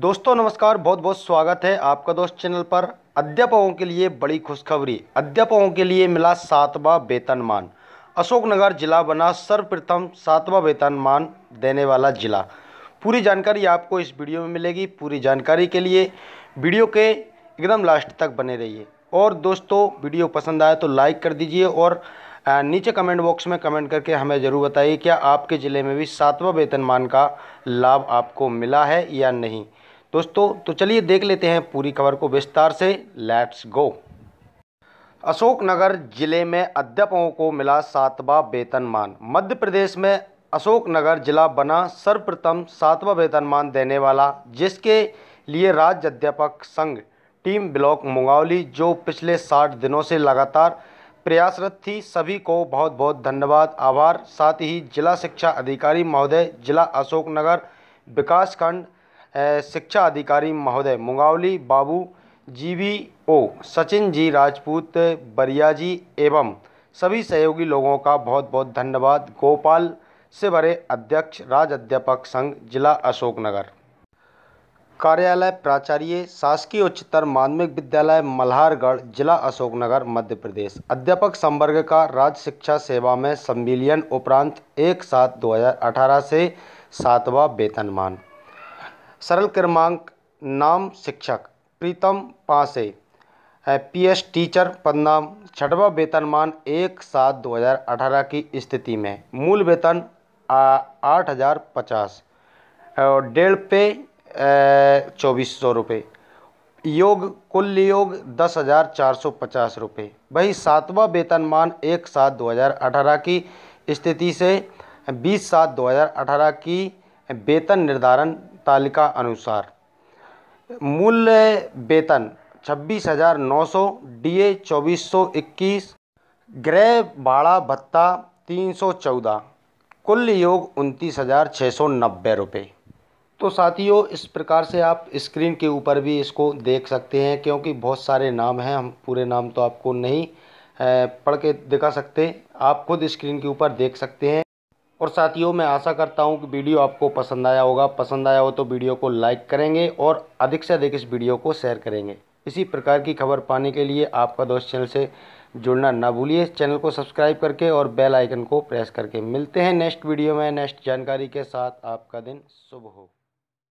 दोस्तों नमस्कार बहुत बहुत स्वागत है आपका दोस्त चैनल पर अध्यापकों के लिए बड़ी खुशखबरी अध्यापकों के लिए मिला सातवां वेतनमान अशोकनगर जिला बना सर्वप्रथम सातवां वेतनमान देने वाला जिला पूरी जानकारी आपको इस वीडियो में मिलेगी पूरी जानकारी के लिए वीडियो के एकदम लास्ट तक बने रहिए और दोस्तों वीडियो पसंद आए तो लाइक कर दीजिए और नीचे कमेंट बॉक्स में कमेंट करके हमें ज़रूर बताइए क्या आपके ज़िले में भी सातवां वेतनमान का लाभ आपको मिला है या नहीं दोस्तों तो चलिए देख लेते हैं पूरी खबर को विस्तार से लेट्स गो अशोकनगर जिले में अध्यापकों को मिला सातवा वेतनमान मध्य प्रदेश में अशोकनगर जिला बना सर्वप्रथम सातवा वेतनमान देने वाला जिसके लिए राज्य अध्यापक संघ टीम ब्लॉक मुंगावली जो पिछले साठ दिनों से लगातार प्रयासरत थी सभी को बहुत बहुत धन्यवाद आभार साथ ही जिला शिक्षा अधिकारी महोदय जिला अशोकनगर विकासखंड शिक्षा अधिकारी महोदय मुंगावली बाबू जी वी ओ सचिन जी राजपूत बरिया जी एवं सभी सहयोगी लोगों का बहुत बहुत धन्यवाद गोपाल से भरे अध्यक्ष राज अध्यापक संघ जिला अशोकनगर कार्यालय प्राचार्य शासकीय उच्चतर माध्यमिक विद्यालय मल्हारगढ़ जिला अशोकनगर मध्य प्रदेश अध्यापक संवर्ग का राज्य शिक्षा सेवा में सम्मिलियन उपरांत एक सात 2018 से सातवां वेतनमान सरल क्रमांक नाम शिक्षक प्रीतम पासे पी एस टीचर पदनाम छठवा वेतनमान एक सात दो हज़ार अठारह की स्थिति में मूल वेतन आठ हज़ार पचास और डेढ़ पे चौबीस सौ रुपये योग कुल योग दस हज़ार चार सौ पचास रुपये वही सातवा वेतनमान एक सात दो हज़ार अठारह की स्थिति से बीस सात दो हज़ार अठारह की वेतन निर्धारण तालिका अनुसार मूल्य वेतन छब्बीस हज़ार नौ सौ डी ए चौबीस सौ इक्कीस गृह भाड़ा भत्ता तीन सौ चौदह कुल योग उनतीस हज़ार छः सौ नब्बे रुपये तो साथियों इस प्रकार से आप स्क्रीन के ऊपर भी इसको देख सकते हैं क्योंकि बहुत सारे नाम हैं हम पूरे नाम तो आपको नहीं पढ़ के दिखा सकते आप खुद स्क्रीन के ऊपर देख सकते हैं और साथियों मैं आशा करता हूँ कि वीडियो आपको पसंद आया होगा पसंद आया हो तो वीडियो को लाइक करेंगे और अधिक से अधिक इस वीडियो को शेयर करेंगे इसी प्रकार की खबर पाने के लिए आपका दोस्त चैनल से जुड़ना ना भूलिए चैनल को सब्सक्राइब करके और बेल आइकन को प्रेस करके मिलते हैं नेक्स्ट वीडियो में नेक्स्ट जानकारी के साथ आपका दिन शुभ हो